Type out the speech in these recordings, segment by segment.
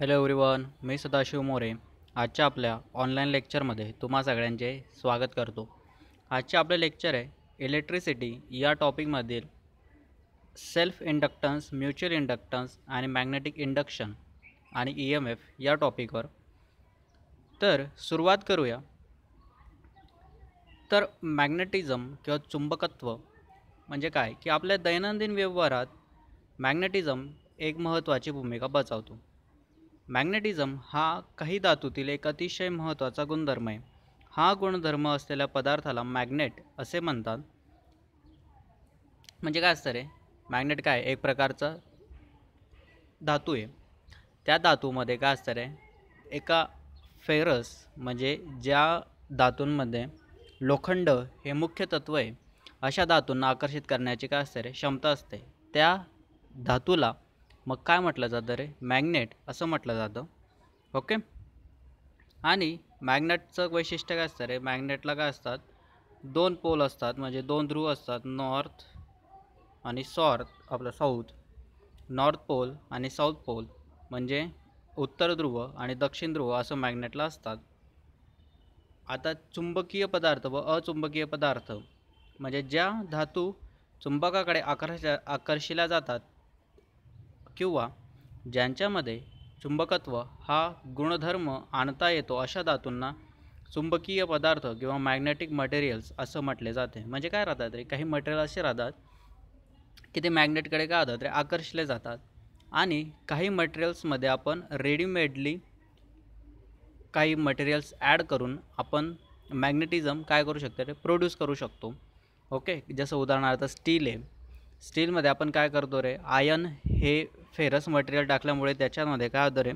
hello everyone मी सदाशिव मोरे आजच्या आपल्या ऑनलाईन लेक्चरमध्ये तुम्हा सगळ्यांचे स्वागत करतो आजचे आपले लेक्चर आहे इलेक्ट्रिसिटी या टॉपिकमधील सेल्फ इंडक्टन्स म्युच्युअल इंडक्टन्स आणि मॅग्नेटिक इंडक्शन आणि ई एम एफ या टॉपिकवर तर सुरुवात करूया तर मॅग्नेटिझम किंवा चुंबकत्व म्हणजे काय की आपल्या दैनंदिन व्यवहारात मॅग्नेटिझम एक महत्त्वाची भूमिका बजावतो मॅग्नेटिझम हा काही धातूतील एक अतिशय महत्त्वाचा गुणधर्म आहे हा गुणधर्म असलेल्या पदार्थाला मॅग्नेट असे म्हणतात म्हणजे काय असतं रे मॅग्नेट काय एक प्रकारचा धातू आहे त्या धातूमध्ये काय असतं रे एका फेरस म्हणजे ज्या धातूंमध्ये लोखंड हे मुख्य तत्त्व आहे अशा धातूंना आकर्षित करण्याची काय असते रे क्षमता असते त्या धातूला मग काय म्हटलं जातं रे मॅग्नेट असं म्हटलं जातं ओके आणि मॅग्नेटचं वैशिष्ट्य काय असतं रे मॅग्नेटला काय असतात दोन पोल असतात म्हणजे दोन ध्रुव असतात नॉर्थ आणि सॉर्थ आपलं साऊथ नॉर्थ पोल आणि साऊथ पोल म्हणजे उत्तर ध्रुव आणि दक्षिण ध्रुव असं मॅग्नेटला असतात आता चुंबकीय पदार्थ व अचुंबकीय पदार्थ म्हणजे ज्या धातू चुंबकाकडे आकर्ष आकर्षिल्या जातात किंवा ज्यांच्यामध्ये चुंबकत्व हा गुणधर्म आणता येतो अशा धातूंना चुंबकीय पदार्थ किंवा मॅग्नेटिक मटेरियल्स असं म्हटले जाते म्हणजे काय राहतात रे काही मटेरियल असे राहतात की ते मॅग्नेटकडे काय राहतात रे आकर्षले जातात आणि काही मटेरियल्समध्ये आपण रेडीमेडली काही मटेरियल्स ॲड करून आपण मॅग्नेटिझम काय करू शकतो रे प्रोड्यूस करू शकतो ओके जसं उदाहरणार्थ स्टील आहे स्टीलमध्ये आपण काय करतो रे आयन हे फेरस मटेरियल टाकल्यामुळे त्याच्यामध्ये काय होतं रे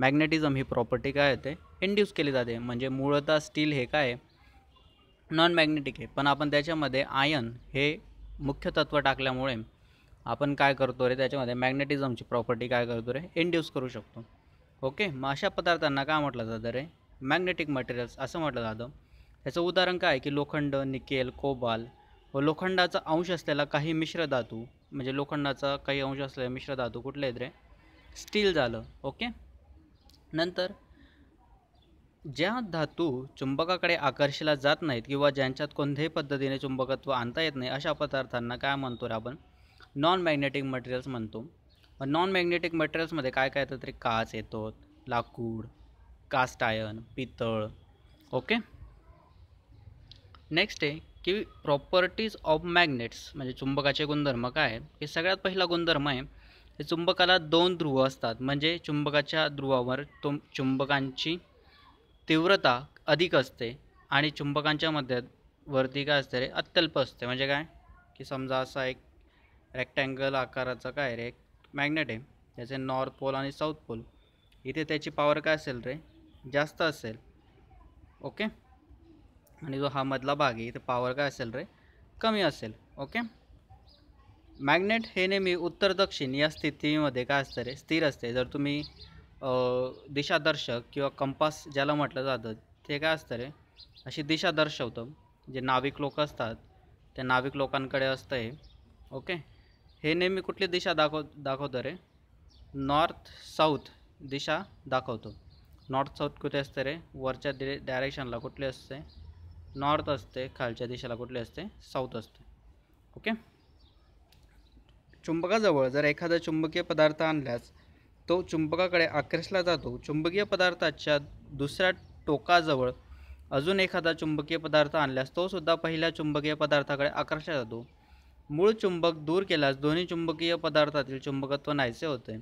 मॅग्नेटिझम ही प्रॉपर्टी काय होते इंड्यूस केली जाते म्हणजे मूळतः स्टील हे काय नॉन मॅग्नेटिक आहे पण आपण त्याच्यामध्ये आयन हे मुख्य तत्त्व टाकल्यामुळे आपण काय करतो रे त्याच्यामध्ये मॅग्नेटिझमची प्रॉपर्टी काय करतो रे इंड्यूस करू शकतो ओके मग अशा पदार्थांना काय म्हटलं जातं रे मॅग्नेटिक मटेरियल्स असं म्हटलं जातं त्याचं उदाहरण काय की लोखंड निकेल कोबाल व लोखंडाचा अंश असलेला काही मिश्र धातू म्हणजे लोखंडाचा काही अंश असलेला मिश्र धातू कुठले आहेत रे स्टील झालं ओके नंतर ज्या धातू चुंबकाकडे आकर्षिला जात नाहीत किंवा ज्यांच्यात कोणत्याही पद्धतीने चुंबकत्व आणता येत नाही अशा पदार्थांना काय म्हणतो रे आपण नॉन मॅग्नेटिक मटेरियल्स म्हणतो नॉन मॅग्नेटिक मटेरियल्समध्ये काय काय येतं तरी काच येतो लाकूड कास्ट आयन पितळ ओके नेक्स्ट आहे की प्रॉपर्टीज ऑफ मॅग्नेट्स म्हणजे चुंबकाचे गुणधर्म काय आहे हे सगळ्यात पहिला गुणधर्म आहे हे चुंबकाला दोन ध्रुव असतात म्हणजे चुंबकाच्या ध्रुवावर तुम चुंबकांची तीव्रता अधिक असते आणि चुंबकांच्या मध्यावरती काय असते रे अत्यल्प असते म्हणजे काय की समजा असा एक रेक्टँगल आकाराचा काय रे मॅग्नेट आहे त्याचे नॉर्थ पोल आणि साऊथ पोल इथे त्याची पॉवर काय असेल रे जास्त असेल ओके आणि जो हा मधला भाग आहे इथे पॉवर काय असेल रे कमी असेल ओके मॅग्नेट हे नेहमी उत्तर दक्षिण या स्थितीमध्ये काय असतं रे स्थिर असते जर तुम्ही दिशादर्शक किंवा कंपास ज्याला म्हटलं जातं ते काय असतं रे अशी दिशा दर्शवतं जे नाविक लोक असतात त्या नाविक लोकांकडे असतं हे ओके हे नेहमी कुठली दिशा दाखव दाखवतं रे नॉर्थ साऊथ दिशा दाखवतो नॉर्थ साऊथ कुठे असते रे वरच्या डि डायरेक्शनला कुठले असते नॉर्थ असते खालच्या दिशेला कुठले असते साऊथ असते ओके चुंबकाजवळ जर एखादा चुंबकीय पदार्थ आणल्यास तो चुंबकाकडे आकर्षला जातो चुंबकीय पदार्थाच्या दुसऱ्या टोकाजवळ अजून एखादा चुंबकीय पदार्थ आणल्यास तो सुद्धा पहिल्या चुंबकीय पदार्थाकडे आकर्षला जातो मूळ चुंबक दूर केल्यास दोन्ही चुंबकीय पदार्थातील चुंबकत्व नाहीसे होते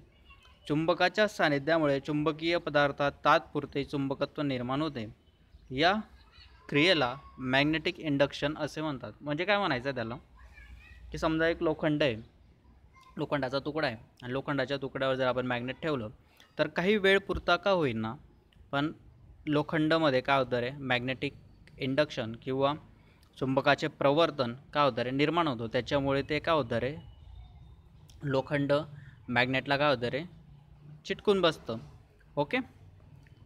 चुंबकाच्या सानिध्यामुळे चुंबकीय पदार्थात तात्पुरते चुंबकत्व निर्माण होते या क्रियेला मॅग्नेटिक इंडक्शन असे म्हणतात म्हणजे काय म्हणायचं आहे त्याला की समजा एक लोखंड आहे लोखंडाचा तुकडा आहे आणि लोखंडाच्या तुकड्यावर जर आपण मॅग्नेट ठेवलं तर काही वेळ पुरता का ना पण लोखंडमध्ये काय होतं रे मॅग्नेटिक इंडक्शन किंवा चुंबकाचे प्रवर्तन काय होतं रे निर्माण होतं त्याच्यामुळे ते काय होतं रे लोखंड मॅग्नेटला काय होतं रे चिटकून बसतं ओके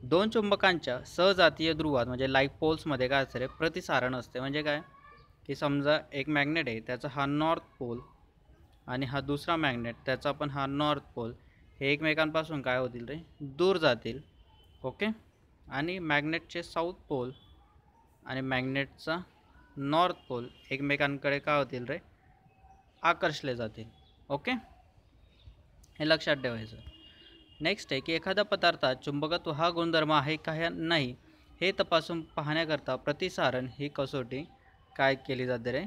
दोन चुंबकांच्या सहजातीय ध्रुवात म्हणजे लाईक पोल्समध्ये काय असते प्रतिसारण असते म्हणजे काय की समजा एक मॅग्नेट आहे त्याचा हा नॉर्थ पोल आणि हा दुसरा मॅग्नेट त्याचा पण हा नॉर्थ पोल हे एकमेकांपासून काय होतील रे दूर जातील ओके आणि मॅग्नेटचे साऊथ पोल आणि मॅग्नेटचा नॉर्थ पोल एकमेकांकडे काय होतील रे आकर्षले जातील ओके हे लक्षात ठेवायचं नेक्स्ट आहे की एखाद्या पदार्थात चुंबकत्व हा गुणधर्म आहे का नाही हे तपासून पाहण्याकरता प्रतिसारण ही कसोटी काय केली जाते रे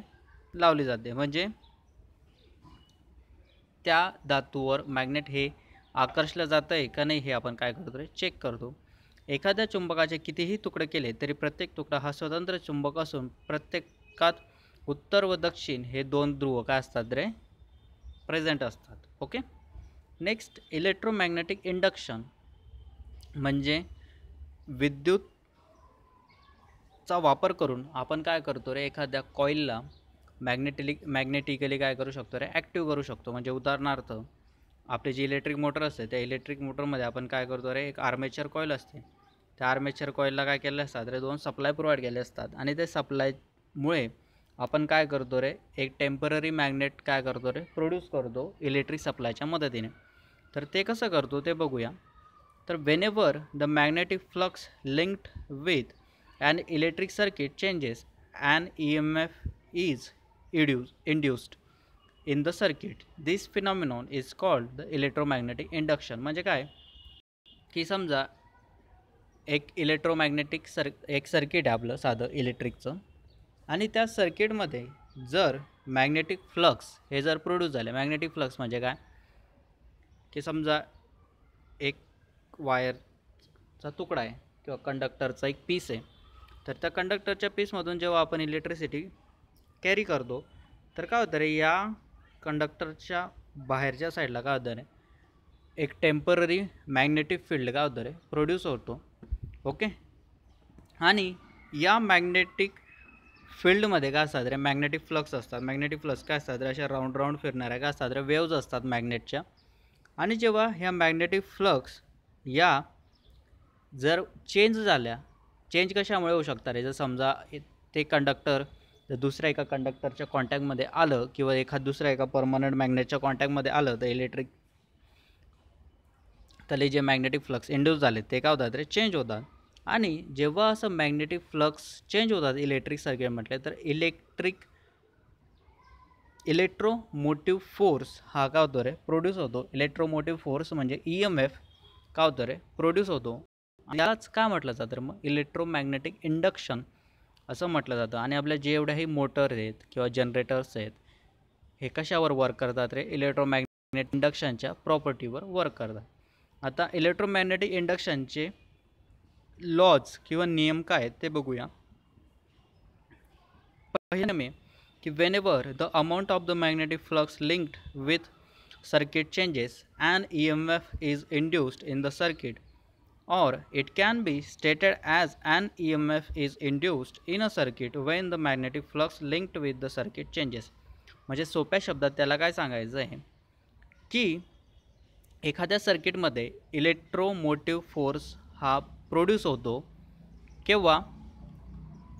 लावली जाते म्हणजे त्या धातूवर मॅग्नेट हे आकर्षलं जातं आहे का नाही हे आपण काय करतो रे चेक करतो एखाद्या चुंबकाचे कितीही तुकडे केले तरी प्रत्येक तुकडा हा स्वतंत्र चुंबक असून प्रत्येकात उत्तर व दक्षिण हे दोन ध्रुव काय असतात रे प्रेझेंट असतात ओके नेक्स्ट इलेक्ट्रोमॅग्नेटिक इंडक्शन म्हणजे चा वापर करून आपण काय करतो रे एखाद्या कॉईलला मॅग्नेटिलिक मॅग्नेटिकली काय करू शकतो रे ॲक्टिव्ह करू शकतो म्हणजे उदाहरणार्थ आपली जी इलेक्ट्रिक मोटर असते त्या इलेक्ट्रिक मोटरमध्ये आपण काय करतो रे एक आर्मेचर कॉईल असते त्या आर्मेचर कॉईलला काय केले असतात रे दोन सप्लाय प्रोव्हाइड केले असतात आणि ते सप्लायमुळे आपण काय करतो रे एक टेम्पररी मॅग्नेट काय करतो रे प्रोड्यूस करतो इलेक्ट्रिक सप्लायच्या मदतीने तर ते कसं करतो ते बघूया तर whenever the magnetic flux linked with and electric circuit changes and E M F is induce induced in the circuit this phenomenon is called the electromagnetic induction म्हणजे काय की समजा एक इलेक्ट्रोमॅग्नेटिक सर् एक सर्किट आहे आपलं साधं इलेक्ट्रिकचं आणि त्या सर्किटमध्ये जर मॅग्नेटिक फ्लक्स हे जर प्रोड्यूस झाले मॅग्नेटिक फ्लक्स म्हणजे काय की समजा एक वायरचा तुकडा आहे किंवा कंडक्टरचा एक पीस आहे तर त्या कंडक्टरच्या पीसमधून जेव्हा आपण इलेक्ट्रिसिटी कॅरी करतो तर काय होतं रे या कंडक्टरच्या बाहेरच्या साईडला काय होतं रे एक टेम्पररी मॅग्नेटिक फील्ड काय होतं रे प्रोड्यूस होतो ओके आणि या मॅग्नेटिक फील्डमध्ये काय असतात रे मॅग्नेटिक फ्लक्स असतात मॅग्नेटिक फ्लक्स काय असतात रे अशा राऊंड राऊंड फिरणाऱ्या काय असतात रे वेव्ज असतात मॅग्नेटच्या आणि जेव्हा ह्या मॅग्नेटिक फ्लक्स या जर चेंज झाल्या चेंज कशामुळे होऊ शकतात जर समजा ते कंडक्टर जर दुसऱ्या एका कंडक्टरच्या कॉन्टॅक्टमध्ये आलं किंवा एखाद दुसऱ्या एका परमनंट मॅग्नेटच्या कॉन्टॅक्टमध्ये आलं तर इलेक्ट्रिक तले जे मॅग्नेटिक फ्लक्स इंड्यूस झाले ते काय होतात रे चेंज होतात आणि जेव्हा असं मॅग्नेटिक फ्लक्स चेंज होतात इलेक्ट्रिक सर्किट म्हटले तर इलेक्ट्रिक इलेक्ट्रोमोटिव्ह फोर्स हा काय होतो रे प्रोड्यूस होतो इलेक्ट्रोमोटिव्ह फोर्स म्हणजे ई एम एफ काय होतो रे प्रोड्यूस होतो यालाच काय म्हटलं जातं मग इलेक्ट्रोमॅग्नेटिक इंडक्शन असं म्हटलं जातं आणि आपल्या जे एवढ्याही मोटर आहेत किंवा जनरेटर्स आहेत हे कशावर वर्क करतात रे इलेक्ट्रोमॅग्नेट इंडक्शनच्या प्रॉपर्टीवर वर्क करतात आता इलेक्ट्रोमॅग्नेटिक इंडक्शनचे लॉज किंवा नियम काय आहेत ते बघूया पहिल्या मी की when the amount of the magnetic flux linked with circuit changes an E M F is induced in the circuit or it can be stated as an E M F is induced in a circuit when the magnetic flux linked with the circuit changes म्हणजे सोप्या शब्दात त्याला काय सांगायचं आहे की एखाद्या सर्किटमध्ये इलेक्ट्रोमोटिव फोर्स हा प्रोड्यूस होतो किंवा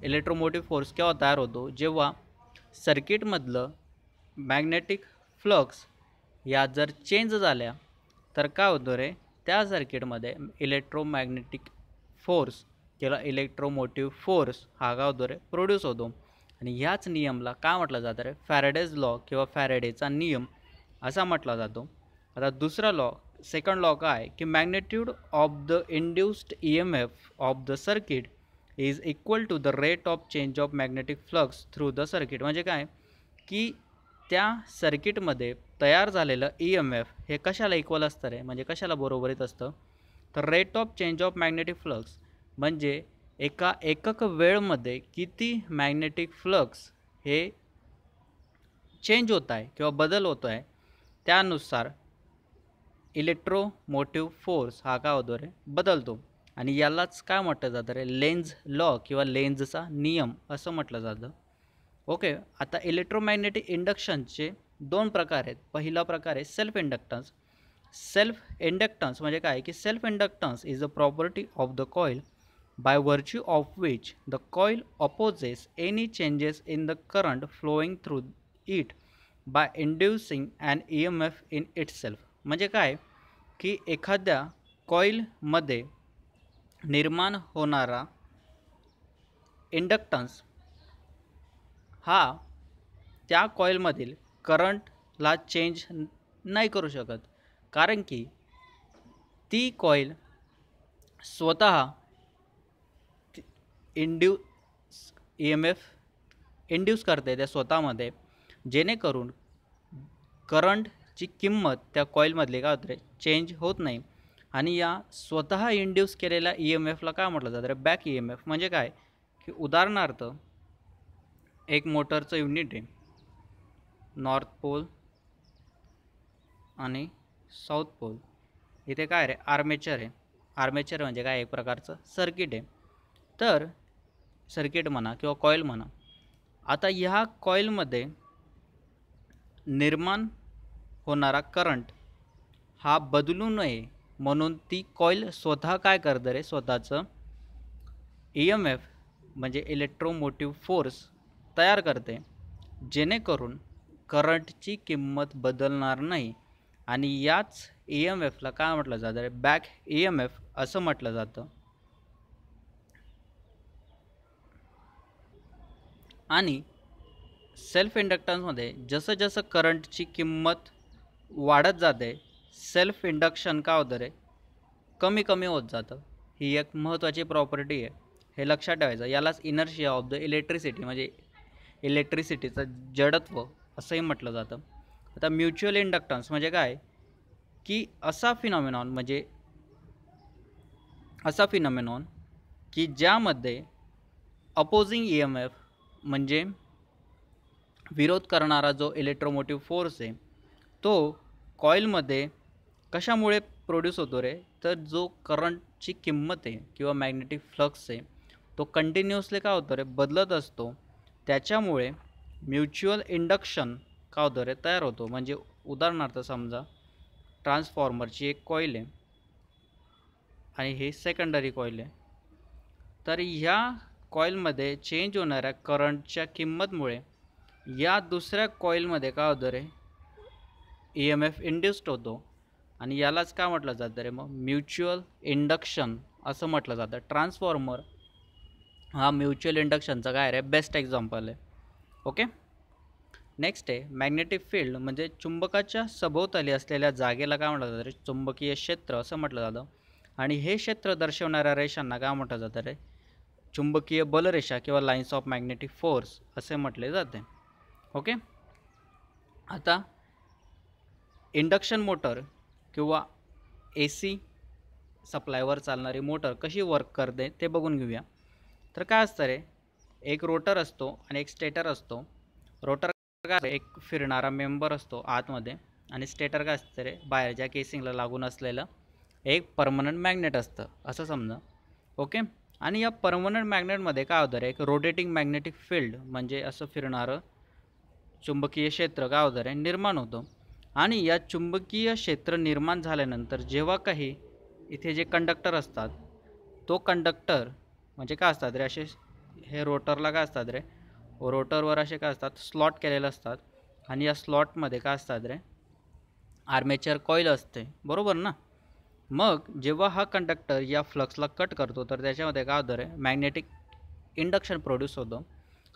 इलेक्ट्रोमोटिव फोर्स किंवा तयार होतो जेव्हा सर्किटमधलं मॅग्नेटिक फ्लक्स या जर चेंज झाल्या तर काय होतो रे त्या सर्किटमध्ये इलेक्ट्रोमॅग्नेटिक फोर्स किंवा इलेक्ट्रोमोटिव्ह फोर्स हा का होतो रे प्रोड्यूस होतो आणि ह्याच नियमला काय म्हटलं जातं रे फॅरेडेज लॉ किंवा फॅरेडेचा नियम असा म्हटला जातो आता दुसरा लॉ सेकंड लॉ काय की magnitude of the induced E M F of the circuit is equal to the rate of change of magnetic flux through the circuit म्हणजे काय की त्या सर्किटमध्ये तयार झालेलं ई एम एफ हे कशाला इक्वल असतं रे म्हणजे कशाला बरोबरीत असतं तर rate of change of magnetic flux म्हणजे एका एकक वेळमध्ये किती मॅग्नेटिक फ्लक्स हे चेंज होत आहे किंवा बदल होतो आहे त्यानुसार इलेक्ट्रोमोटिव्ह फोर्स हा का होतो बदलतो आणि यालाच काय म्हटलं जातं रे लेन्झ लॉ किंवा लेन्झचा नियम असं म्हटलं जातं ओके आता इलेक्ट्रोमॅग्नेटिक इंडक्शनचे दोन प्रकार आहेत पहिला प्रकार आहे सेल्फ इंडक्टन्स सेल्फ इंडक्टन्स म्हणजे काय की self inductance is a property of the coil by virtue of which the coil opposes any changes in the current flowing through it by inducing and E M F in itself म्हणजे काय की एखाद्या कॉईलमध्ये निर्माण होणारा inductance हा त्या कॉईलमधील करंटला change नाही करू शकत कारण की ती कॉईल स्वत induce E e M F induce करते त्या स्वतःमध्ये जेणेकरून करंटची किंमत त्या कॉईलमधली काय होते चेंज होत नाही आणि या स्वतः इंड्यूस केलेल्या ई e एम एफला काय म्हटलं जातं बॅक ई एम एफ म्हणजे काय की उदाहरणार्थ एक मोटरचं युनिट आहे नॉर्थ पोल आणि साऊथ पोल इथे काय रे आर्मेचर आहे आर्मेचर म्हणजे काय एक प्रकारचं सर्किट आहे तर सर्किट म्हणा किंवा कॉईल म्हणा आता ह्या कॉईलमध्ये निर्माण होणारा करंट हा बदलू नये म्हणून ती कॉईल स्वतः काय करतं रे स्वतःचं ई एम एफ म्हणजे इलेक्ट्रोमोटिव्ह फोर्स तयार करते जेणेकरून करंटची किंमत बदलणार नाही आणि याच ई e एम एफला काय म्हटलं जातं रे बॅक ई एम एफ असं म्हटलं जातं आणि सेल्फ इंडक्टन्समध्ये जसं जसं करंटची किंमत वाढत जाते सेल्फ इंडक्शन का होतं रे कमी कमी होत जातं ही एक महत्त्वाची प्रॉपर्टी आहे हे लक्षात ठेवायचं यालाच इनर्शिया ऑफ द इलेक्ट्रिसिटी म्हणजे इलेक्ट्रिसिटीचं जडत्व असंही म्हटलं जातं आता म्युच्युअल इंडक्टन्स म्हणजे काय की असा फिनॉमिनॉन म्हणजे असा फिनॉमिनॉन की ज्यामध्ये अपोजिंग ई एम एफ म्हणजे विरोध करणारा जो इलेक्ट्रोमोटिव्ह फोर्स आहे तो कॉईलमध्ये कशामुळे प्रोड्यूस होतो रे तर जो करंटची किंमत आहे किंवा मॅग्नेटिक फ्लक्स आहे तो कंटिन्युअसली काय होतो रे बदलत असतो त्याच्यामुळे म्युच्युअल इंडक्शन का होतं रे तयार होतो म्हणजे उदाहरणार्थ समजा ट्रान्सफॉर्मरची एक कॉईल आहे आणि हे सेकंडरी कॉईल आहे तर ह्या कॉईलमध्ये चेंज होणाऱ्या करंटच्या किंमतमुळे या दुसऱ्या कॉईलमध्ये काय होतं रे ई एम एफ इंड्युस्ड होतो आणि यालाच काय म्हटलं जातं रे मग म्युच्युअल इंडक्शन असं म्हटलं जातं ट्रान्सफॉर्मर हा म्युच्युअल इंडक्शनचा काय रे बेस्ट एक्झाम्पल आहे ओके नेक्स्ट आहे मॅग्नेटिक फील्ड म्हणजे चुंबकाच्या सभोवताली असलेल्या जागेला काय म्हटलं जातं रे चुंबकीय क्षेत्र असं म्हटलं जातं आणि हे क्षेत्र दर्शवणाऱ्या रेषांना काय म्हटलं जातं रे चुंबकीय बलरेषा किंवा लाईन्स ऑफ मॅग्नेटिक फोर्स असे म्हटले जाते ओके आता इंडक्शन मोटर किंवा ए सी सप्लायवर चालणारी मोटर कशी वर्क करते ते बघून घेऊया तर काय असतं रे एक रोटर असतो आणि एक स्टेटर असतो रोटर काय एक फिरणारा मेंबर असतो आतमध्ये आणि स्टेटर काय असतं रे बाहेर ज्या केसिंगला लागून असलेलं एक परमनंट मॅग्नेट असतं असं समजा ओके आणि या परमनंट मॅग्नेटमध्ये काय होतं रे एक रोटेटिंग मॅग्नेटिक फील्ड म्हणजे असं फिरणारं चुंबकीय क्षेत्र काय होतं रे निर्माण होतं आणि या चुंबकीय क्षेत्र निर्माण झाल्यानंतर जेव्हा काही इथे जे कंडक्टर असतात तो कंडक्टर म्हणजे काय असतात रे असे हे रोटरला काय असतात रे रोटरवर असे काय असतात स्लॉट केलेले असतात आणि या स्लॉटमध्ये काय असतात रे आर्मेचर कॉईल असते बरोबर ना मग जेव्हा हा कंडक्टर या फ्लक्सला कट करतो तर त्याच्यामध्ये काय होतं रे मॅग्नेटिक इंडक्शन प्रोड्यूस होतं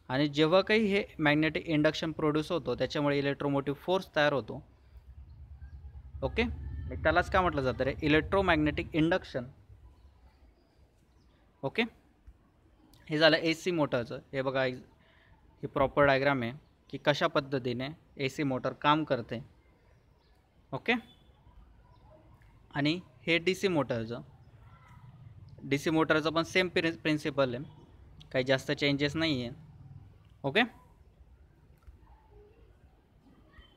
आणि जेव्हा काही हे मॅग्नेटिक इंडक्शन प्रोड्यूस होतो त्याच्यामुळे इलेक्ट्रोमोटिव्ह फोर्स तयार होतो ओके त्यालाच काय म्हटलं जातं रे इलेक्ट्रोमॅग्नेटिक इंडक्शन ओके हे झालं ए सी मोटरचं हे बघा ही प्रॉपर डायग्राम आहे की कशा पद्धतीने ए सी मोटर काम करते ओके आणि हे डी सी मोटरचं डी सी मोटरचं पण सेम प्रि प्रिन्सिपल आहे काही जास्त चेंजेस नाही आहे ओके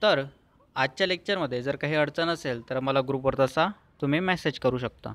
तर आजच्या लेक्चरमध्ये जर काही अडचण असेल तर मला ग्रुपवर तसा तुम्ही मेसेज करू शकता